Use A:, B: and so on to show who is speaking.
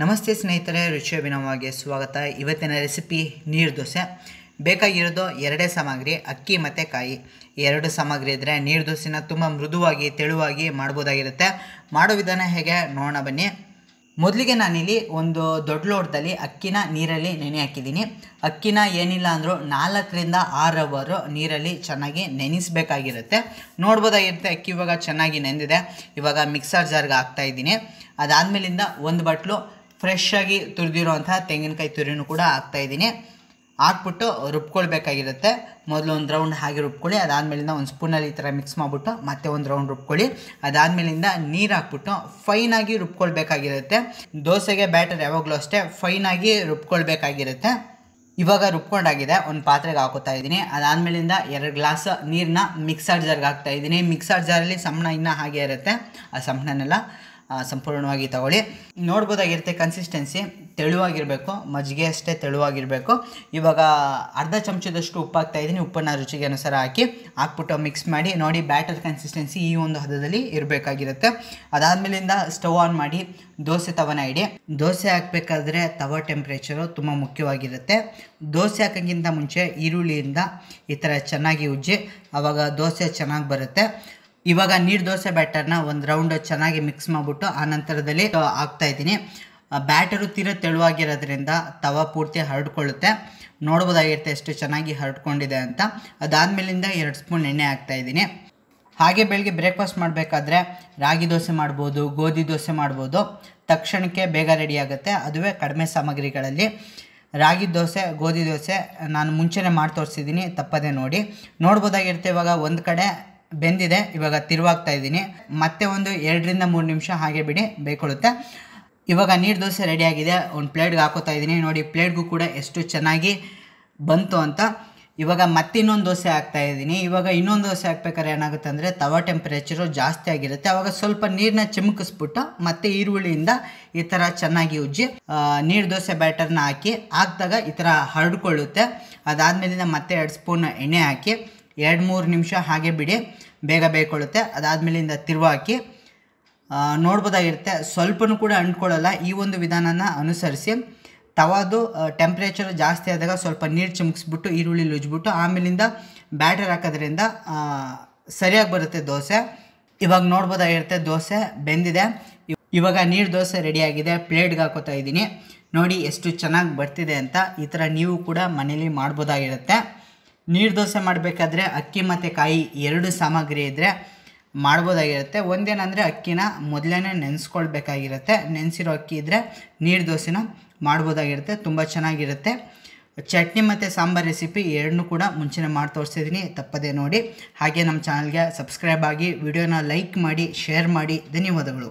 A: ನಮಸ್ತೆ ಸ್ನೇಹಿತರೆ ರುಚಿಯಭಿನವವಾಗಿ ಸ್ವಾಗತ ಇವತ್ತಿನ ರೆಸಿಪಿ ನೀರು ದೋಸೆ ಬೇಕಾಗಿರೋದು ಎರಡೇ ಸಾಮಗ್ರಿ ಅಕ್ಕಿ ಮತ್ತು ಕಾಯಿ ಎರಡು ಸಾಮಗ್ರಿ ಇದ್ದರೆ ನೀರು ದೋಸೆನ ತುಂಬ ಮೃದುವಾಗಿ ತೆಳುವಾಗಿ ಮಾಡ್ಬೋದಾಗಿರುತ್ತೆ ಮಾಡೋ ವಿಧಾನ ಹೇಗೆ ನೋಡೋಣ ಬನ್ನಿ ಮೊದಲಿಗೆ ನಾನಿಲ್ಲಿ ಒಂದು ದೊಡ್ಡ ಲೋಟದಲ್ಲಿ ಅಕ್ಕಿನ ನೀರಲ್ಲಿ ನೆನೆ ಹಾಕಿದ್ದೀನಿ ಅಕ್ಕಿನ ಏನಿಲ್ಲ ಅಂದರೂ ನಾಲ್ಕರಿಂದ ಆರು ಅವರು ನೀರಲ್ಲಿ ಚೆನ್ನಾಗಿ ನೆನೆಸಬೇಕಾಗಿರುತ್ತೆ ನೋಡ್ಬೋದಾಗಿರುತ್ತೆ ಅಕ್ಕಿ ಇವಾಗ ಚೆನ್ನಾಗಿ ನೆಂದಿದೆ ಇವಾಗ ಮಿಕ್ಸರ್ ಜಾರ್ಗೆ ಹಾಕ್ತಾಯಿದ್ದೀನಿ ಅದಾದಮೇಲಿಂದ ಒಂದು ಬಟ್ಲು ಫ್ರೆಶ್ ಆಗಿ ತುರಿದಿರುವಂತಹ ತೆಂಗಿನಕಾಯಿ ತುರಿನೂ ಕೂಡ ಇದ್ದೀನಿ ಹಾಕ್ಬಿಟ್ಟು ರುಬ್ಕೊಳ್ಬೇಕಾಗಿರುತ್ತೆ ಮೊದಲು ಒಂದು ರೌಂಡ್ ಹಾಗೆ ರುಬ್ಕೊಳ್ಳಿ ಅದಾದಮೇಲಿಂದ ಒಂದು ಸ್ಪೂನಲ್ಲಿ ಈ ಥರ ಮಿಕ್ಸ್ ಮಾಡಿಬಿಟ್ಟು ಮತ್ತೆ ಒಂದು ರೌಂಡ್ ರುಬ್ಕೊಳ್ಳಿ ಅದಾದಮೇಲಿಂದ ನೀರು ಹಾಕ್ಬಿಟ್ಟು ಫೈನಾಗಿ ರುಬ್ಕೊಳ್ಬೇಕಾಗಿರುತ್ತೆ ದೋಸೆಗೆ ಬ್ಯಾಟರ್ ಯಾವಾಗಲೂ ಅಷ್ಟೇ ಫೈನಾಗಿ ರುಬ್ಕೊಳ್ಬೇಕಾಗಿರುತ್ತೆ ಇವಾಗ ರುಬ್ಕೊಂಡಾಗಿದೆ ಒಂದು ಪಾತ್ರೆಗೆ ಹಾಕೋತಾ ಇದ್ದೀನಿ ಅದಾದಮೇಲಿಂದ ಎರಡು ಗ್ಲಾಸ್ ನೀರನ್ನ ಮಿಕ್ಸರ್ ಜಾರ್ಗೆ ಹಾಕ್ತಾ ಇದ್ದೀನಿ ಮಿಕ್ಸರ್ ಜಾರಲ್ಲಿ ಸಂಬಳ ಇನ್ನೂ ಹಾಗೆ ಇರುತ್ತೆ ಆ ಸಂಬಳನೆಲ್ಲ ಸಂಪೂರ್ಣವಾಗಿ ತಗೊಳ್ಳಿ ನೋಡ್ಬೋದಾಗಿರುತ್ತೆ ಕನ್ಸಿಸ್ಟೆನ್ಸಿ ತೆಳುವಾಗಿರಬೇಕು ಮಜ್ಜಿಗೆ ಅಷ್ಟೇ ತೆಳುವಾಗಿರಬೇಕು ಇವಾಗ ಅರ್ಧ ಚಮಚದಷ್ಟು ಉಪ್ಪು ಹಾಕ್ತಾ ಇದ್ದೀನಿ ಉಪ್ಪನ್ನು ರುಚಿಗೆ ಅನುಸಾರ ಹಾಕಿ ಹಾಕ್ಬಿಟ್ಟು ಮಿಕ್ಸ್ ಮಾಡಿ ನೋಡಿ ಬ್ಯಾಟರ್ ಕನ್ಸಿಸ್ಟೆನ್ಸಿ ಈ ಒಂದು ಹದದಲ್ಲಿ ಇರಬೇಕಾಗಿರುತ್ತೆ ಅದಾದಮೇಲಿಂದ ಸ್ಟವ್ ಆನ್ ಮಾಡಿ ದೋಸೆ ತವನ ಇಡಿ ದೋಸೆ ಹಾಕಬೇಕಾದ್ರೆ ತವ ಟೆಂಪ್ರೇಚರು ತುಂಬ ಮುಖ್ಯವಾಗಿರುತ್ತೆ ದೋಸೆ ಹಾಕೋಕ್ಕಿಂತ ಮುಂಚೆ ಈರುಳ್ಳಿಯಿಂದ ಈ ಥರ ಚೆನ್ನಾಗಿ ಉಜ್ಜಿ ಆವಾಗ ದೋಸೆ ಚೆನ್ನಾಗಿ ಬರುತ್ತೆ ಇವಾಗ ನೀರು ದೋಸೆ ಬ್ಯಾಟರ್ನ ಒಂದು ರೌಂಡ್ ಚೆನ್ನಾಗಿ ಮಿಕ್ಸ್ ಮಾಡಿಬಿಟ್ಟು ಆ ನಂತರದಲ್ಲಿ ಹಾಕ್ತಾ ಇದ್ದೀನಿ ಬ್ಯಾಟರು ತೀರ ತೆಳುವಾಗಿರೋದ್ರಿಂದ ತವ ಪೂರ್ತಿ ಹರಡ್ಕೊಳ್ಳುತ್ತೆ ನೋಡ್ಬೋದಾಗಿರುತ್ತೆ ಎಷ್ಟು ಚೆನ್ನಾಗಿ ಹರಡ್ಕೊಂಡಿದೆ ಅಂತ ಅದಾದಮೇಲಿಂದ ಎರಡು ಸ್ಪೂನ್ ಎಣ್ಣೆ ಇದ್ದೀನಿ ಹಾಗೆ ಬೆಳಗ್ಗೆ ಬ್ರೇಕ್ಫಾಸ್ಟ್ ಮಾಡಬೇಕಾದ್ರೆ ರಾಗಿ ದೋಸೆ ಮಾಡ್ಬೋದು ಗೋಧಿ ದೋಸೆ ಮಾಡ್ಬೋದು ತಕ್ಷಣಕ್ಕೆ ಬೇಗ ರೆಡಿ ಆಗುತ್ತೆ ಅದುವೇ ಕಡಿಮೆ ಸಾಮಗ್ರಿಗಳಲ್ಲಿ ರಾಗಿ ದೋಸೆ ಗೋಧಿ ದೋಸೆ ನಾನು ಮುಂಚೆನೇ ಮಾಡಿ ತೋರಿಸಿದ್ದೀನಿ ತಪ್ಪದೇ ನೋಡಿ ನೋಡ್ಬೋದಾಗಿರುತ್ತೆ ಇವಾಗ ಒಂದು ಕಡೆ ಬೆಂದಿದೆ ಇವಾಗ ತಿರುವಾಗ್ತಾ ಇದ್ದೀನಿ ಮತ್ತೆ ಒಂದು ಎರಡರಿಂದ ಮೂರು ನಿಮಿಷ ಹಾಗೆ ಬಿಡಿ ಬೇಕೊಳುತ್ತೆ ಇವಾಗ ನೀರು ದೋಸೆ ರೆಡಿಯಾಗಿದೆ ಒಂದು ಪ್ಲೇಟ್ಗೆ ಹಾಕೋತಾ ಇದ್ದೀನಿ ನೋಡಿ ಪ್ಲೇಟ್ಗೂ ಕೂಡ ಎಷ್ಟು ಚೆನ್ನಾಗಿ ಬಂತು ಅಂತ ಇವಾಗ ಮತ್ತೆ ಇನ್ನೊಂದು ದೋಸೆ ಹಾಕ್ತಾ ಇದ್ದೀನಿ ಇವಾಗ ಇನ್ನೊಂದು ದೋಸೆ ಹಾಕ್ಬೇಕಾದ್ರೆ ಏನಾಗುತ್ತೆ ಅಂದರೆ ತವಾ ಟೆಂಪ್ರೇಚರು ಜಾಸ್ತಿ ಆಗಿರುತ್ತೆ ಆವಾಗ ಸ್ವಲ್ಪ ನೀರನ್ನ ಚಿಮುಕಿಸ್ಬಿಟ್ಟು ಮತ್ತೆ ಈರುಳ್ಳಿಯಿಂದ ಈ ಥರ ಚೆನ್ನಾಗಿ ಉಜ್ಜಿ ನೀರು ದೋಸೆ ಬ್ಯಾಟರ್ನ ಹಾಕಿ ಹಾಕಿದಾಗ ಈ ಥರ ಹರಡ್ಕೊಳ್ಳುತ್ತೆ ಅದಾದಮೇಲಿಂದ ಮತ್ತೆ ಎರಡು ಸ್ಪೂನ್ ಎಣ್ಣೆ ಹಾಕಿ ಎರಡು ಮೂರು ನಿಮಿಷ ಹಾಗೆ ಬಿಡಿ ಬೇಗ ಬೇಯ್ಕೊಳ್ಳುತ್ತೆ ಅದಾದಮೇಲಿಂದ ತಿರುವಾಕಿ ನೋಡ್ಬೋದಾಗಿರುತ್ತೆ ಸ್ವಲ್ಪನೂ ಕೂಡ ಅಂಟ್ಕೊಳ್ಳಲ್ಲ ಈ ಒಂದು ವಿಧಾನನ ಅನುಸರಿಸಿ ತವಾದು ಟೆಂಪ್ರೇಚರ್ ಜಾಸ್ತಿ ಆದಾಗ ಸ್ವಲ್ಪ ನೀರು ಚಿಮುಕ್ಸ್ಬಿಟ್ಟು ಈರುಳ್ಳಿ ಲುಜ್ಬಿಟ್ಟು ಆಮೇಲಿಂದ ಬ್ಯಾಟರ್ ಹಾಕೋದ್ರಿಂದ ಸರಿಯಾಗಿ ಬರುತ್ತೆ ದೋಸೆ ಇವಾಗ ನೋಡ್ಬೋದಾಗಿರುತ್ತೆ ದೋಸೆ ಬೆಂದಿದೆ ಇವಾಗ ನೀರು ದೋಸೆ ರೆಡಿಯಾಗಿದೆ ಪ್ಲೇಟ್ಗೆ ಹಾಕೋತಾ ಇದ್ದೀನಿ ನೋಡಿ ಎಷ್ಟು ಚೆನ್ನಾಗಿ ಬರ್ತಿದೆ ಅಂತ ಈ ಥರ ನೀವು ಕೂಡ ಮನೇಲಿ ಮಾಡ್ಬೋದಾಗಿರುತ್ತೆ ನೀರು ದೋಸೆ ಮಾಡಬೇಕಾದ್ರೆ ಅಕ್ಕಿ ಮತ್ತು ಕಾಯಿ ಎರಡು ಸಾಮಗ್ರಿ ಇದ್ದರೆ ಮಾಡ್ಬೋದಾಗಿರುತ್ತೆ ಒಂದೇನಂದರೆ ಅಕ್ಕಿನ ಮೊದಲೇ ನೆನೆಸ್ಕೊಳ್ಬೇಕಾಗಿರುತ್ತೆ ನೆನೆಸಿರೋ ಅಕ್ಕಿ ಇದ್ದರೆ ನೀರು ದೋಸೆನ ಮಾಡ್ಬೋದಾಗಿರುತ್ತೆ ತುಂಬ ಚೆನ್ನಾಗಿರುತ್ತೆ ಚಟ್ನಿ ಮತ್ತು ಸಾಂಬಾರ್ ರೆಸಿಪಿ ಎರಡನ್ನೂ ಕೂಡ ಮುಂಚೆನೇ ಮಾಡಿ ತೋರಿಸಿದ್ದೀನಿ ತಪ್ಪದೇ ನೋಡಿ ಹಾಗೆ ನಮ್ಮ ಚಾನಲ್ಗೆ ಸಬ್ಸ್ಕ್ರೈಬ್ ಆಗಿ ವಿಡಿಯೋನ ಲೈಕ್ ಮಾಡಿ ಶೇರ್ ಮಾಡಿ ಧನ್ಯವಾದಗಳು